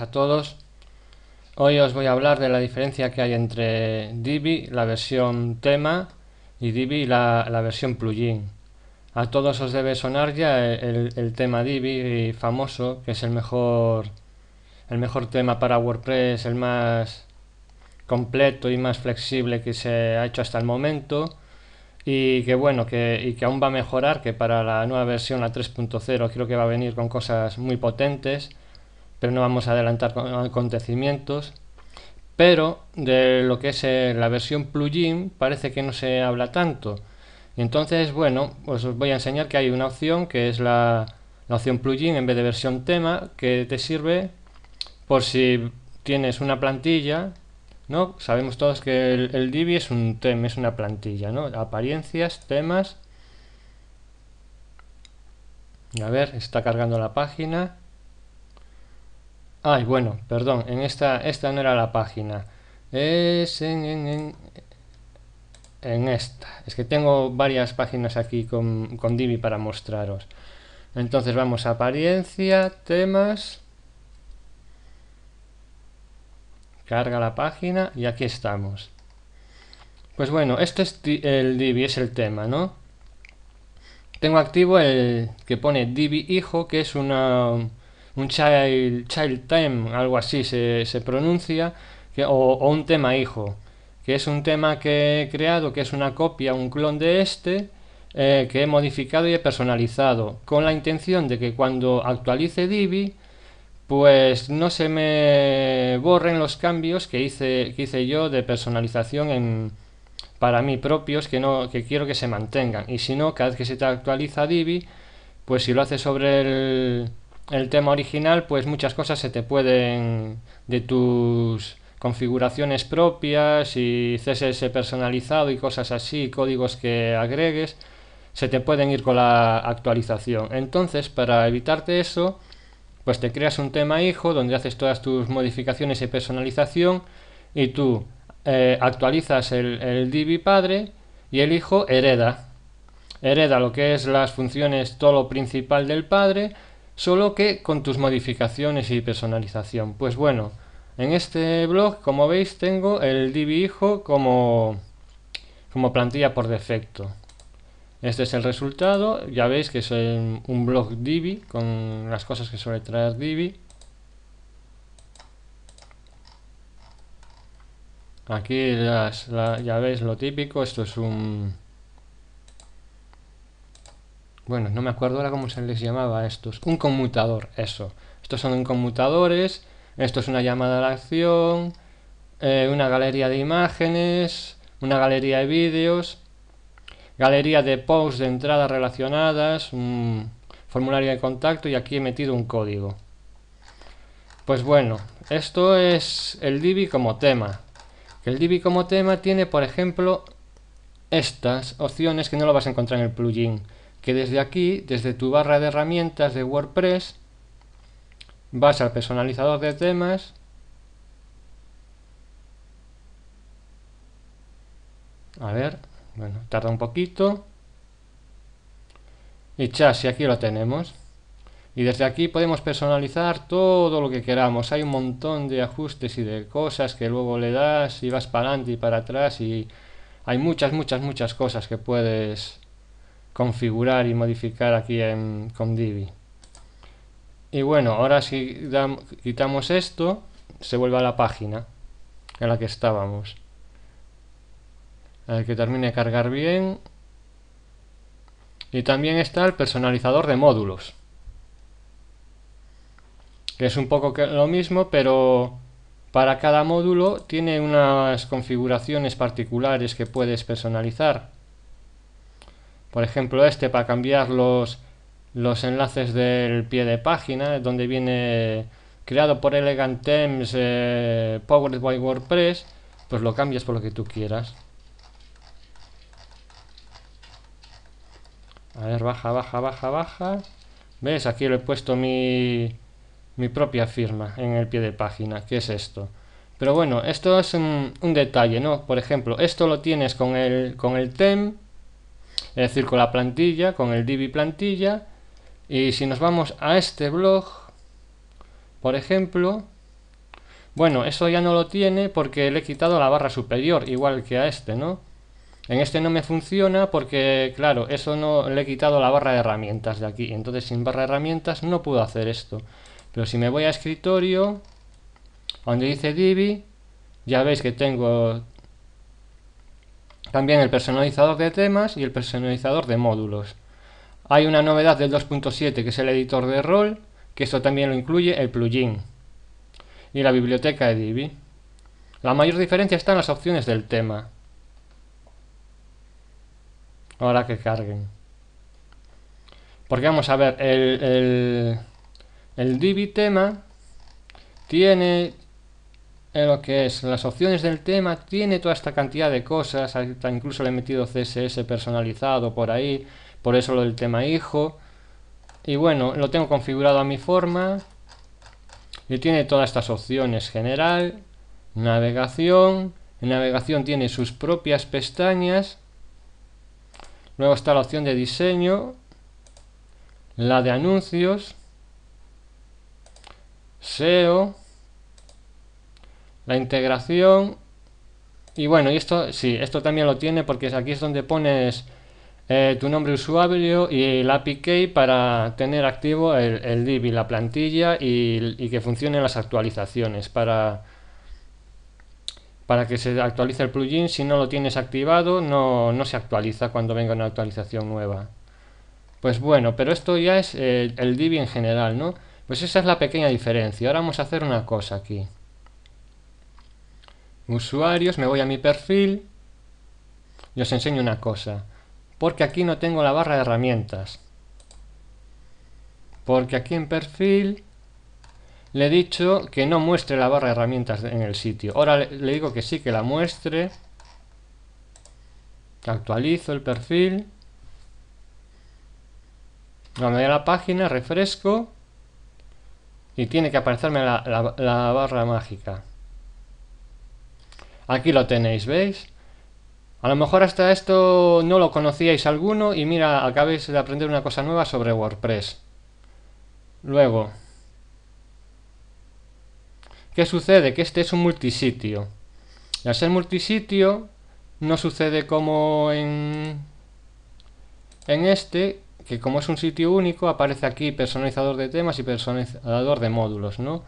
a todos. Hoy os voy a hablar de la diferencia que hay entre Divi, la versión tema, y Divi, la, versión plugin. A todos os debe sonar ya el, tema Divi famoso, que es el mejor, el mejor tema para WordPress, el más completo y más flexible que se ha hecho hasta el momento y que bueno, que, y que aún va a mejorar, que para la nueva versión, la 3.0, creo que va a venir con cosas muy potentes pero no vamos a adelantar acontecimientos. Pero de lo que es eh, la versión plugin parece que no se habla tanto. Y entonces, bueno, pues os voy a enseñar que hay una opción que es la, opción plugin en vez de versión tema que te sirve por si tienes una plantilla ¿no? Sabemos todos que el, el, Divi es un tema, es una plantilla, ¿no? Apariencias, temas. A ver, está cargando la página. Ay, bueno, perdón, en esta, esta no era la página. Es en, esta. Es que tengo varias páginas aquí con, con Divi para mostraros. Entonces vamos a apariencia, temas. Carga la página y aquí estamos. Pues bueno, este es el Divi, es el tema, ¿no? Tengo activo el que pone Divi hijo, que es una un child, time, algo así se, pronuncia, que, o, un tema hijo, que es un tema que he creado, que es una copia, un clon de este, eh, que he modificado y he personalizado, con la intención de que cuando actualice Divi, pues no se me borren los cambios que hice, que hice yo de personalización en, para mí propios que, no, que quiero que se mantengan. Y si no, cada vez que se te actualiza Divi, pues si lo haces sobre el, el tema original, pues muchas cosas se te pueden de tus configuraciones propias y CSS personalizado y cosas así, códigos que agregues, se te pueden ir con la actualización. Entonces, para evitarte eso, pues te creas un tema hijo donde haces todas tus modificaciones y personalización y tú eh, actualizas el, el padre y el hijo hereda. Hereda lo que es las funciones, todo lo principal del padre solo que con tus modificaciones y personalización. Pues bueno, en este blog, como veis, tengo el divi hijo como, como plantilla por defecto. Este es el resultado, ya veis que es un blog Divi con las cosas que suele traer Divi. Aquí ya veis lo típico, esto es un, bueno, no me acuerdo ahora cómo se les llamaba a estos, un conmutador, eso. Estos son conmutadores, esto es una llamada a la acción, eh, una galería de imágenes, una galería de vídeos, galería de posts de entradas relacionadas, un formulario de contacto y aquí he metido un código. Pues bueno, esto es el Divi como tema. El Divi como tema tiene, por ejemplo, estas opciones que no lo vas a encontrar en el plugin que desde aquí, desde tu barra de herramientas de WordPress, vas al personalizador de temas, a ver, bueno, tarda un poquito, y si aquí lo tenemos. Y desde aquí podemos personalizar todo lo que queramos. Hay un montón de ajustes y de cosas que luego le das y vas para adelante y para atrás y hay muchas, muchas, muchas cosas que puedes configurar y modificar aquí en Condivi. Y bueno, ahora si quitamos esto, se vuelve a la página en la que estábamos. que termine de cargar bien. Y también está el personalizador de módulos. Que es un poco lo mismo, pero para cada módulo tiene unas configuraciones particulares que puedes personalizar por ejemplo este para cambiar los, enlaces del pie de página donde viene creado por Elegant Themes eh, Powered by WordPress pues lo cambias por lo que tú quieras a ver baja baja baja baja ves aquí le he puesto mi propia firma en el pie de página, que es esto. Pero bueno, esto es un, un, detalle, ¿no? Por ejemplo, esto lo tienes con el, con el TEM es decir, con la plantilla, con el divi plantilla. Y si nos vamos a este blog, por ejemplo, bueno, eso ya no lo tiene porque le he quitado la barra superior, igual que a este, ¿no? En este no me funciona porque, claro, eso no le he quitado la barra de herramientas de aquí. Entonces, sin barra de herramientas no puedo hacer esto. Pero si me voy a escritorio, donde dice Divi, ya veis que tengo también el personalizador de temas y el personalizador de módulos. Hay una novedad del 2.7 que es el editor de rol, que esto también lo incluye el plugin y la biblioteca de Divi. La mayor diferencia está en las opciones del tema. Ahora que carguen. Porque vamos a ver, el Divi tema tiene en eh, lo que es las opciones del tema, tiene toda esta cantidad de cosas, incluso le he metido CSS personalizado por ahí, por eso lo del tema hijo. Y bueno, lo tengo configurado a mi forma. Y tiene todas estas opciones, general, navegación. En navegación tiene sus propias pestañas. Luego está la opción de diseño, la de anuncios, SEO la integración y bueno, y esto sí, esto también lo tiene porque aquí es donde pones eh, tu nombre usuario y el API key para tener activo el, Divi, la plantilla y, que funcionen las actualizaciones para, para que se actualice el plugin. Si no lo tienes activado, no, no se actualiza cuando venga una actualización nueva. Pues bueno, pero esto ya es eh, el Divi en general, ¿no? Pues esa es la pequeña diferencia. Ahora vamos a hacer una cosa aquí usuarios, me voy a mi perfil y os enseño una cosa porque aquí no tengo la barra de herramientas porque aquí en perfil le he dicho que no muestre la barra de herramientas en el sitio ahora le digo que sí que la muestre actualizo el perfil no, me voy a la página, refresco y tiene que aparecerme la barra mágica Aquí lo tenéis, ¿veis? A lo mejor hasta esto no lo conocíais alguno y mira, acabéis de aprender una cosa nueva sobre WordPress. Luego, ¿qué sucede? Que este es un multisitio. Y al ser multisitio, no sucede como en, en este, que como es un sitio único, aparece aquí personalizador de temas y personalizador de módulos, ¿no?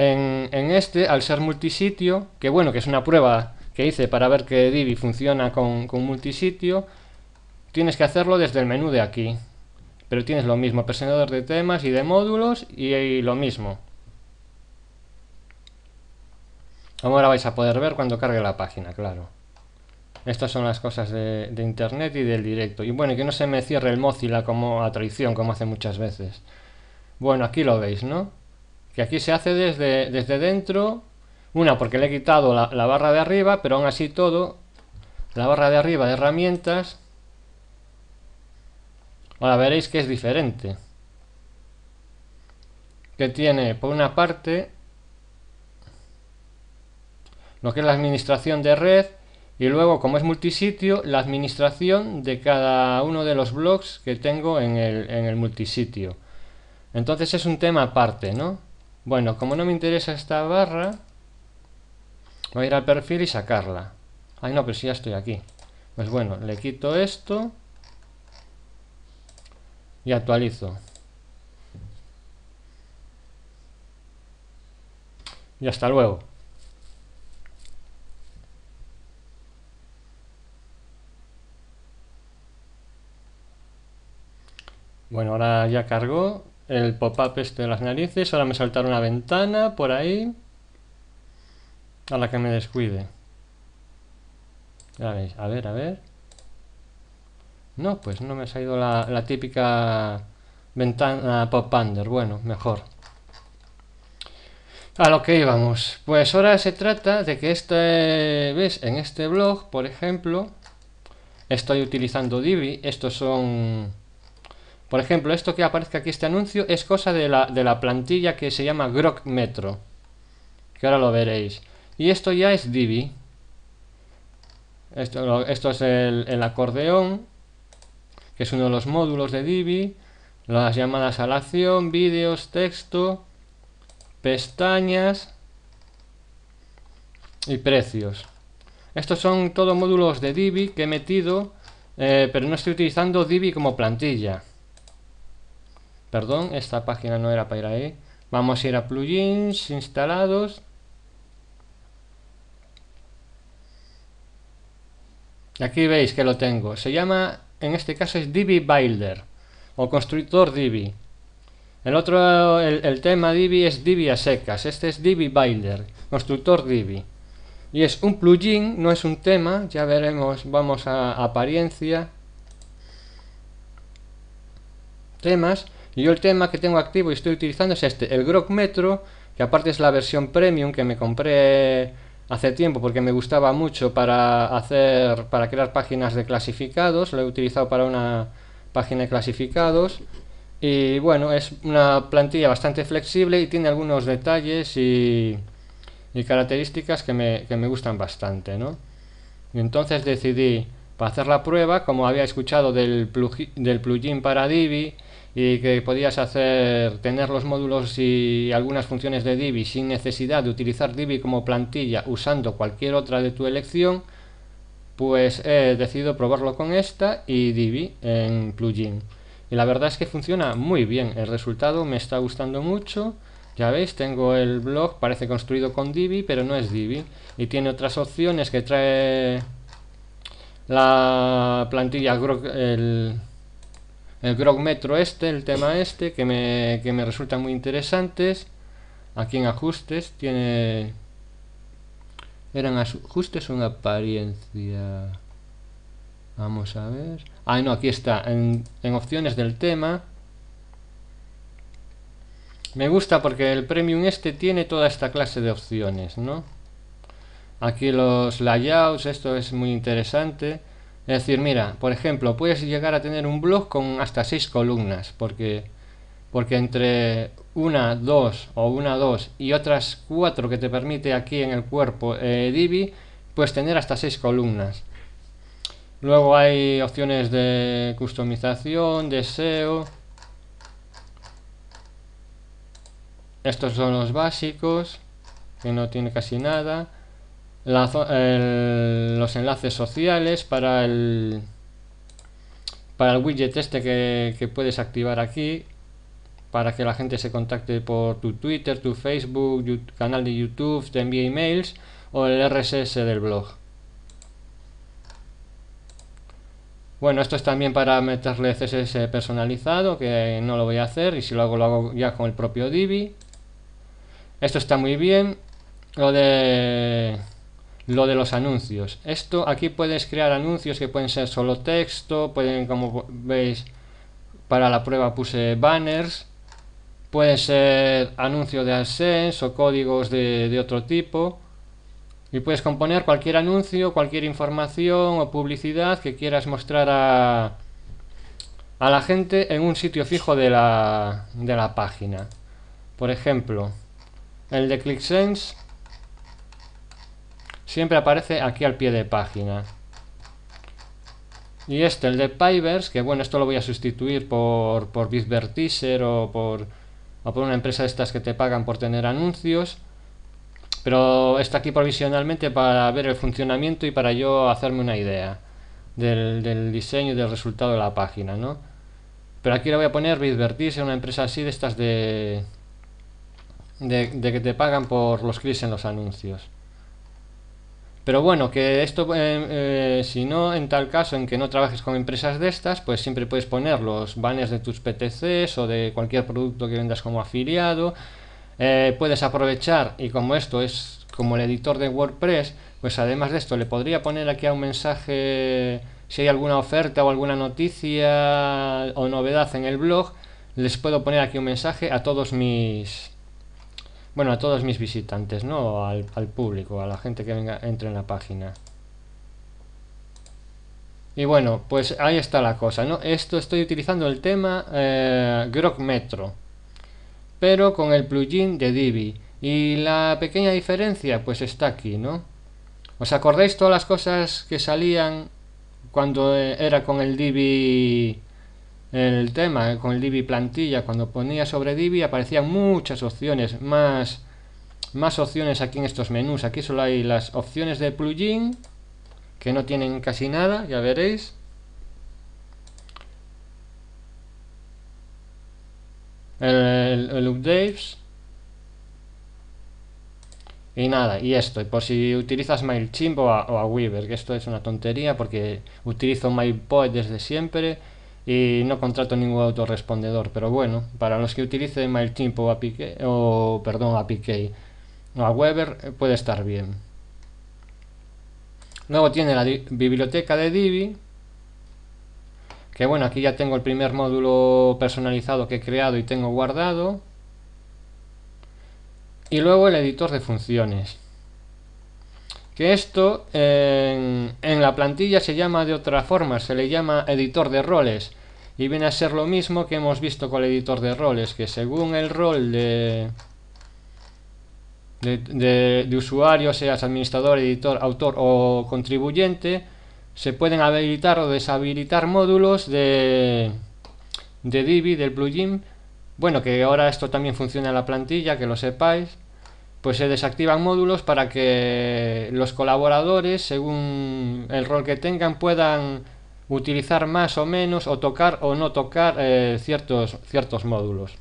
en, este, al ser multisitio, que bueno, que es una prueba que hice para ver que Divi funciona con, multisitio, tienes que hacerlo desde el menú de aquí. Pero tienes lo mismo, presionador de temas y de módulos y, lo mismo. Como ahora vais a poder ver cuando cargue la página, claro. Estas son las cosas de, de, internet y del directo. Y bueno, que no se me cierre el Mozilla como a traición, como hace muchas veces. Bueno, aquí lo veis, ¿no? que aquí se hace desde, desde dentro, una porque le he quitado la, barra de arriba, pero aún así todo, la barra de arriba de herramientas, ahora veréis que es diferente. Que tiene por una parte lo que es la administración de red y luego como es multisitio la administración de cada uno de los blogs que tengo en el, en el multisitio entonces es un tema aparte no bueno, como no me interesa esta barra, voy a ir al perfil y sacarla. Ay, no, pero pues si ya estoy aquí. Pues bueno, le quito esto y actualizo. Y hasta luego. Bueno, ahora ya cargó el pop-up este de las narices. Ahora me saltará una ventana por ahí. A la que me descuide. Ya veis, a ver, a ver. No, pues no me ha salido la, la típica ventana pop-under. Bueno, mejor. A lo que íbamos. Pues ahora se trata de que este, ves, en este blog, por ejemplo, estoy utilizando Divi. Estos son por ejemplo, esto que aparezca aquí, este anuncio, es cosa de la, plantilla que se llama Grok Metro. Que ahora lo veréis. Y esto ya es Divi. Esto, es el, acordeón, que es uno de los módulos de Divi. Las llamadas a la acción, vídeos, texto, pestañas y precios. Estos son todos módulos de Divi que he metido, eh, pero no estoy utilizando Divi como plantilla. Perdón, esta página no era para ir ahí. E. Vamos a ir a plugins, instalados. Aquí veis que lo tengo. Se llama, en este caso es Divi Builder o constructor Divi. El otro, el, el, tema Divi es Divi a secas. Este es Divi Builder, constructor Divi. Y es un plugin, no es un tema. Ya veremos, vamos a apariencia. Temas. Y yo el tema que tengo activo y estoy utilizando es este, el Grok Metro, que aparte es la versión premium que me compré hace tiempo porque me gustaba mucho para hacer para crear páginas de clasificados, lo he utilizado para una página de clasificados y bueno, es una plantilla bastante flexible y tiene algunos detalles y, y características que me, que me gustan bastante, ¿no? Y entonces decidí para hacer la prueba, como había escuchado del plugin, del plugin para Divi y que podías hacer tener los módulos y algunas funciones de Divi sin necesidad de utilizar Divi como plantilla usando cualquier otra de tu elección, pues he decidido probarlo con esta y Divi en plugin. Y la verdad es que funciona muy bien, el resultado me está gustando mucho. Ya veis, tengo el blog, parece construido con Divi, pero no es Divi. Y tiene otras opciones que trae la plantilla, el, el Grog Metro este, el tema este, que me, que me resultan muy interesantes. Aquí en ajustes tiene... ¿Eran ajustes o apariencia? Vamos a ver... Ah, no, aquí está, en, en opciones del tema. Me gusta porque el Premium este tiene toda esta clase de opciones, ¿no? Aquí los layouts, esto es muy interesante. Es decir, mira, por ejemplo, puedes llegar a tener un blog con hasta seis columnas, porque, porque entre una, dos o una, dos y otras cuatro que te permite aquí en el cuerpo eh, Divi, puedes tener hasta seis columnas. Luego hay opciones de customización, de SEO. Estos son los básicos, que no tiene casi nada los enlaces sociales para el para el widget este que, puedes activar aquí para que la gente se contacte por tu Twitter, tu Facebook, tu canal de YouTube, te envíe emails o el RSS del blog. Bueno, esto es también para meterle CSS personalizado, que no lo voy a hacer, y si lo hago, lo hago ya con el propio Divi. Esto está muy bien. Lo de lo de los anuncios. Esto aquí puedes crear anuncios que pueden ser solo texto, pueden, como veis, para la prueba puse banners, pueden ser anuncios de AdSense o códigos de, otro tipo. Y puedes componer cualquier anuncio, cualquier información o publicidad que quieras mostrar a, la gente en un sitio fijo de la, de la página. Por ejemplo, el de ClickSense siempre aparece aquí al pie de página. Y este, el de Pivers, que bueno, esto lo voy a sustituir por, por Bitvertiser o por, o por una empresa de estas que te pagan por tener anuncios. Pero está aquí provisionalmente para ver el funcionamiento y para yo hacerme una idea del, del diseño y del resultado de la página, ¿no? Pero aquí le voy a poner Bitvertiser, una empresa así de estas de, de, de que te pagan por los clics en los anuncios. Pero bueno, que esto, eh, eh, si no, en tal caso en que no trabajes con empresas de estas, pues siempre puedes poner los banners de tus PTCs o de cualquier producto que vendas como afiliado. Eh, puedes aprovechar, y como esto es como el editor de WordPress, pues además de esto le podría poner aquí a un mensaje si hay alguna oferta o alguna noticia o novedad en el blog, les puedo poner aquí un mensaje a todos mis bueno, a todos mis visitantes, ¿no? Al, público, a la gente que venga, entre en la página. Y bueno, pues ahí está la cosa, ¿no? Esto estoy utilizando el tema eh, Metro, pero con el plugin de Divi. Y la pequeña diferencia, pues está aquí, ¿no? ¿Os acordáis todas las cosas que salían cuando eh, era con el Divi el tema eh, con Divi plantilla, cuando ponía sobre Divi aparecían muchas opciones, más, más opciones aquí en estos menús. Aquí solo hay las opciones de plugin, que no tienen casi nada, ya veréis. El, el, updates y nada, y esto, por si utilizas MailChimp o a, Weaver, que esto es una tontería porque utilizo MailPoet desde siempre y no contrato ningún autorrespondedor, pero bueno, para los que utilicen MailChimp o, o perdón, APK o a Weber eh, puede estar bien. Luego tiene la biblioteca de Divi, que bueno, aquí ya tengo el primer módulo personalizado que he creado y tengo guardado. Y luego el editor de funciones. Que esto en la plantilla se llama de otra forma, se le llama editor de roles y viene a ser lo mismo que hemos visto con el editor de roles, que según el rol de, de, usuario, seas administrador, editor, autor o contribuyente, se pueden habilitar o deshabilitar módulos de, de Divi, del plugin. Bueno, que ahora esto también funciona en la plantilla, que lo sepáis pues se desactivan módulos para que los colaboradores, según el rol que tengan, puedan utilizar más o menos o tocar o no tocar eh, ciertos, ciertos módulos.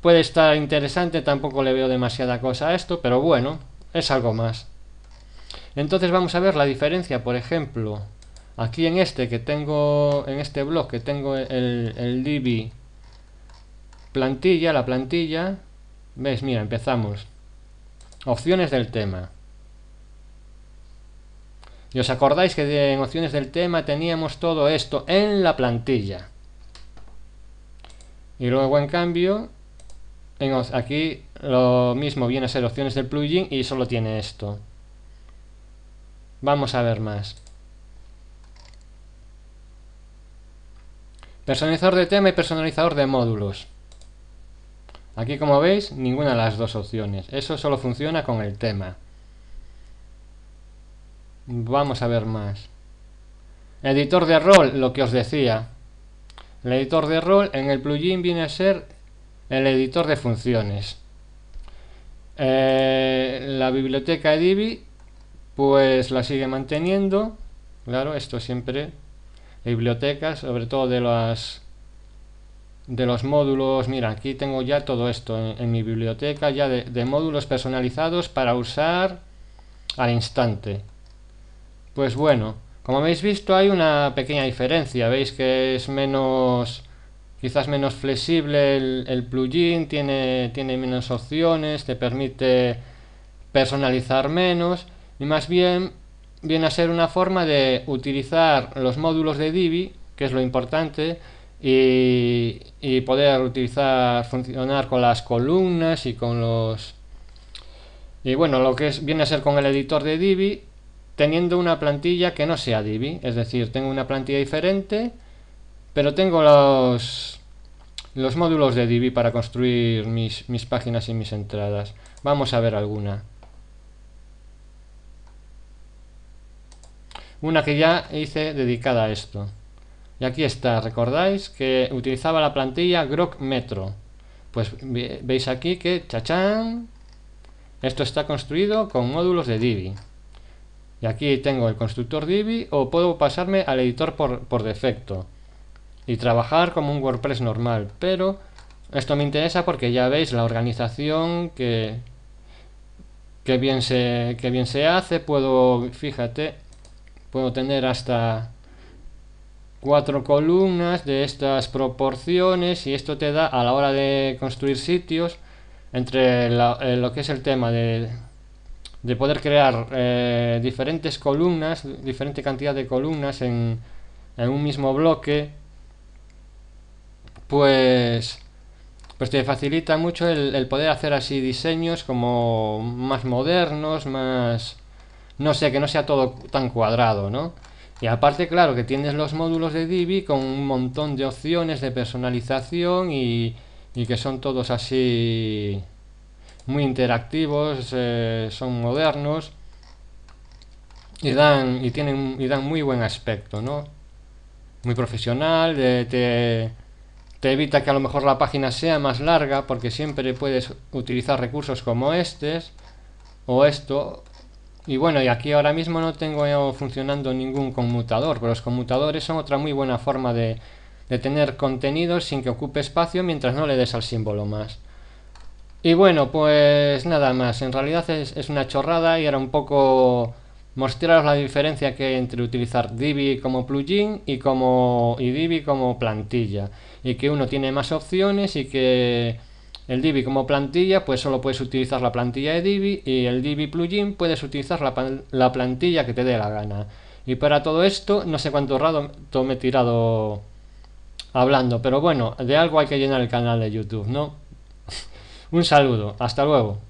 Puede estar interesante, tampoco le veo demasiada cosa a esto, pero bueno, es algo más. Entonces vamos a ver la diferencia, por ejemplo, aquí en este que tengo, en este blog que tengo el, el Divi plantilla, la plantilla, ves, mira, empezamos. Opciones del tema. Y os acordáis que en opciones del tema teníamos todo esto en la plantilla. Y luego en cambio, aquí lo mismo viene a ser opciones del plugin y solo tiene esto. Vamos a ver más. Personalizador de tema y personalizador de módulos. Aquí como veis, ninguna de las dos opciones. Eso solo funciona con el tema. Vamos a ver más. Editor de rol, lo que os decía. El editor de rol en el plugin viene a ser el editor de funciones. Eh, la biblioteca Divi, pues la sigue manteniendo. Claro, esto siempre. Bibliotecas, sobre todo de las de los módulos, mira, aquí tengo ya todo esto en, mi biblioteca, ya de, módulos personalizados para usar al instante. Pues bueno, como habéis visto hay una pequeña diferencia, veis que es menos quizás menos flexible el, plugin, tiene, tiene menos opciones, te permite personalizar menos y más bien viene a ser una forma de utilizar los módulos de Divi, que es lo importante, y, y, poder utilizar, funcionar con las columnas y con los... Y bueno, lo que es, viene a ser con el editor de Divi teniendo una plantilla que no sea Divi. Es decir, tengo una plantilla diferente, pero tengo los, los módulos de Divi para construir mis, mis páginas y mis entradas. Vamos a ver alguna. Una que ya hice dedicada a esto. Y aquí está, recordáis que utilizaba la plantilla Grok Metro. Pues veis aquí que, chachán, esto está construido con módulos de Divi. Y aquí tengo el constructor Divi o puedo pasarme al editor por, defecto y trabajar como un WordPress normal. Pero esto me interesa porque ya veis la organización que, bien, se, bien se hace. Puedo, fíjate, puedo tener hasta cuatro columnas de estas proporciones y esto te da a la hora de construir sitios entre eh, lo que es el tema de de poder crear eh, diferentes columnas, diferente cantidad de columnas en, en un mismo bloque, pues, pues te facilita mucho el, el, poder hacer así diseños como más modernos, más... no sé, que no sea todo tan cuadrado, ¿no? Y aparte, claro, que tienes los módulos de Divi con un montón de opciones de personalización y, y que son todos así muy interactivos, eh, son modernos y dan y tienen y dan muy buen aspecto, ¿no? Muy profesional, eh, te, evita que a lo mejor la página sea más larga porque siempre puedes utilizar recursos como estos o esto y bueno, y aquí ahora mismo no tengo funcionando ningún conmutador, pero los conmutadores son otra muy buena forma de, de tener contenido sin que ocupe espacio mientras no le des al símbolo más. Y bueno, pues nada más, en realidad es, una chorrada y era un poco mostraros la diferencia que hay entre utilizar Divi como plugin y, como, y Divi como plantilla. Y que uno tiene más opciones y que el Divi como plantilla, pues solo puedes utilizar la plantilla de Divi y el Divi plugin puedes utilizar la, la plantilla que te dé la gana. Y para todo esto, no sé cuánto rato me he tirado hablando, pero bueno, de algo hay que llenar el canal de YouTube, ¿no? Un saludo, hasta luego.